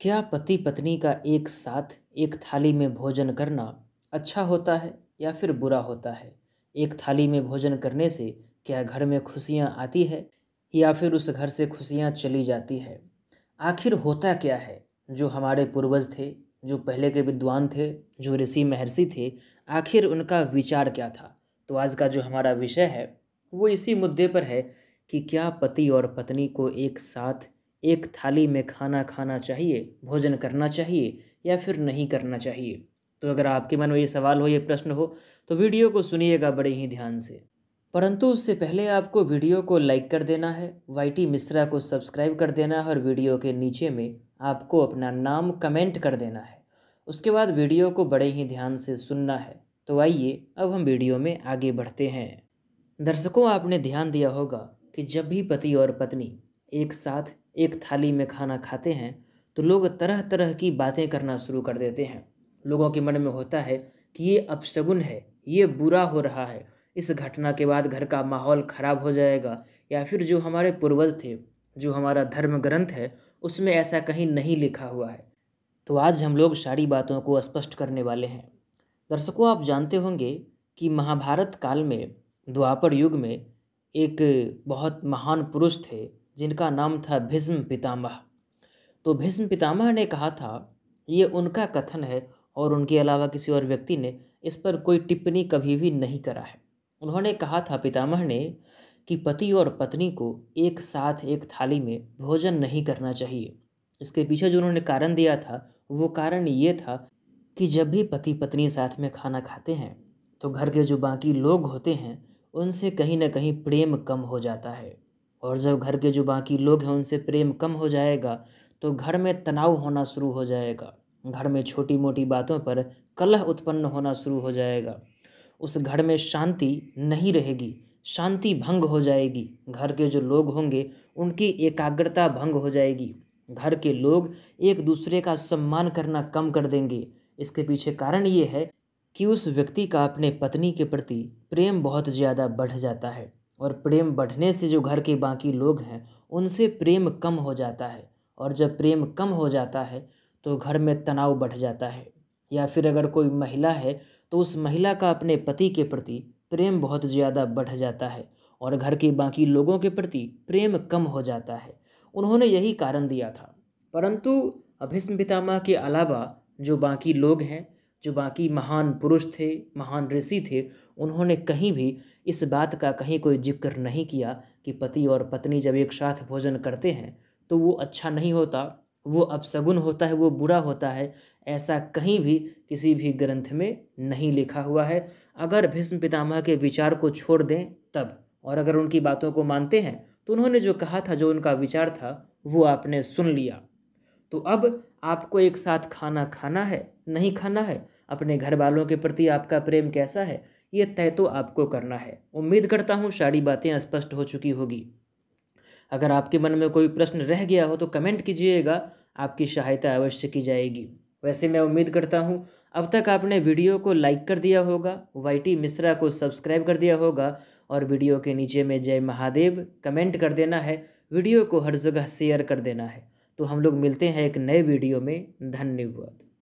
क्या पति पत्नी का एक साथ एक थाली में भोजन करना अच्छा होता है या फिर बुरा होता है एक थाली में भोजन करने से क्या घर में खुशियाँ आती है या फिर उस घर से खुशियाँ चली जाती है आखिर होता क्या है जो हमारे पूर्वज थे जो पहले के विद्वान थे जो ऋषि महर्षि थे आखिर उनका विचार क्या था तो आज का जो हमारा विषय है वो इसी मुद्दे पर है कि क्या पति और पत्नी को एक साथ एक थाली में खाना खाना चाहिए भोजन करना चाहिए या फिर नहीं करना चाहिए तो अगर आपके मन में ये सवाल हो ये प्रश्न हो तो वीडियो को सुनिएगा बड़े ही ध्यान से परंतु उससे पहले आपको वीडियो को लाइक कर देना है वाईटी मिश्रा को सब्सक्राइब कर देना है और वीडियो के नीचे में आपको अपना नाम कमेंट कर देना है उसके बाद वीडियो को बड़े ही ध्यान से सुनना है तो आइए अब हम वीडियो में आगे बढ़ते हैं दर्शकों आपने ध्यान दिया होगा कि जब भी पति और पत्नी एक साथ एक थाली में खाना खाते हैं तो लोग तरह तरह की बातें करना शुरू कर देते हैं लोगों के मन में होता है कि ये अपशगुन है ये बुरा हो रहा है इस घटना के बाद घर का माहौल ख़राब हो जाएगा या फिर जो हमारे पूर्वज थे जो हमारा धर्म ग्रंथ है उसमें ऐसा कहीं नहीं लिखा हुआ है तो आज हम लोग सारी बातों को स्पष्ट करने वाले हैं दर्शकों आप जानते होंगे कि महाभारत काल में द्वापर युग में एक बहुत महान पुरुष थे जिनका नाम था भीष्म पितामह तो भीष्म पितामह ने कहा था ये उनका कथन है और उनके अलावा किसी और व्यक्ति ने इस पर कोई टिप्पणी कभी भी नहीं करा है उन्होंने कहा था पितामह ने कि पति और पत्नी को एक साथ एक थाली में भोजन नहीं करना चाहिए इसके पीछे जो उन्होंने कारण दिया था वो कारण ये था कि जब भी पति पत्नी साथ में खाना खाते हैं तो घर के जो बाकी लोग होते हैं उनसे कहीं ना कहीं प्रेम कम हो जाता है और जब घर के जो बाकी लोग हैं उनसे प्रेम कम हो जाएगा तो घर में तनाव होना शुरू हो जाएगा घर में छोटी मोटी बातों पर कलह उत्पन्न होना शुरू हो जाएगा उस घर में शांति नहीं रहेगी शांति भंग हो जाएगी घर के जो लोग होंगे उनकी एकाग्रता भंग हो जाएगी घर के लोग एक दूसरे का सम्मान करना कम कर देंगे इसके पीछे कारण ये है कि उस व्यक्ति का अपने पत्नी के प्रति प्रेम बहुत ज़्यादा बढ़ जाता है और प्रेम बढ़ने से जो घर के बाकी लोग हैं उनसे प्रेम कम हो जाता है और जब प्रेम कम हो जाता है तो घर में तनाव बढ़ जाता है या फिर अगर कोई महिला है तो उस महिला का अपने पति के प्रति प्रेम बहुत ज़्यादा बढ़ जाता है और घर के बाकी लोगों के प्रति प्रेम कम हो जाता है उन्होंने यही कारण दिया था परंतु अभिष्म पितामह के अलावा जो बाकी लोग हैं जो बाकी महान पुरुष थे महान ऋषि थे उन्होंने कहीं भी इस बात का कहीं कोई जिक्र नहीं किया कि पति और पत्नी जब एक साथ भोजन करते हैं तो वो अच्छा नहीं होता वो अपसगुन होता है वो बुरा होता है ऐसा कहीं भी किसी भी ग्रंथ में नहीं लिखा हुआ है अगर भीष्म पितामह के विचार को छोड़ दें तब और अगर उनकी बातों को मानते हैं तो उन्होंने जो कहा था जो उनका विचार था वो आपने सुन लिया तो अब आपको एक साथ खाना खाना है नहीं खाना है अपने घर वालों के प्रति आपका प्रेम कैसा है ये तय तो आपको करना है उम्मीद करता हूँ सारी बातें स्पष्ट हो चुकी होगी अगर आपके मन में कोई प्रश्न रह गया हो तो कमेंट कीजिएगा आपकी सहायता अवश्य की जाएगी वैसे मैं उम्मीद करता हूँ अब तक आपने वीडियो को लाइक कर दिया होगा वाई मिश्रा को सब्सक्राइब कर दिया होगा और वीडियो के नीचे में जय महादेव कमेंट कर देना है वीडियो को हर जगह शेयर कर देना है तो हम लोग मिलते हैं एक नए वीडियो में धन्यवाद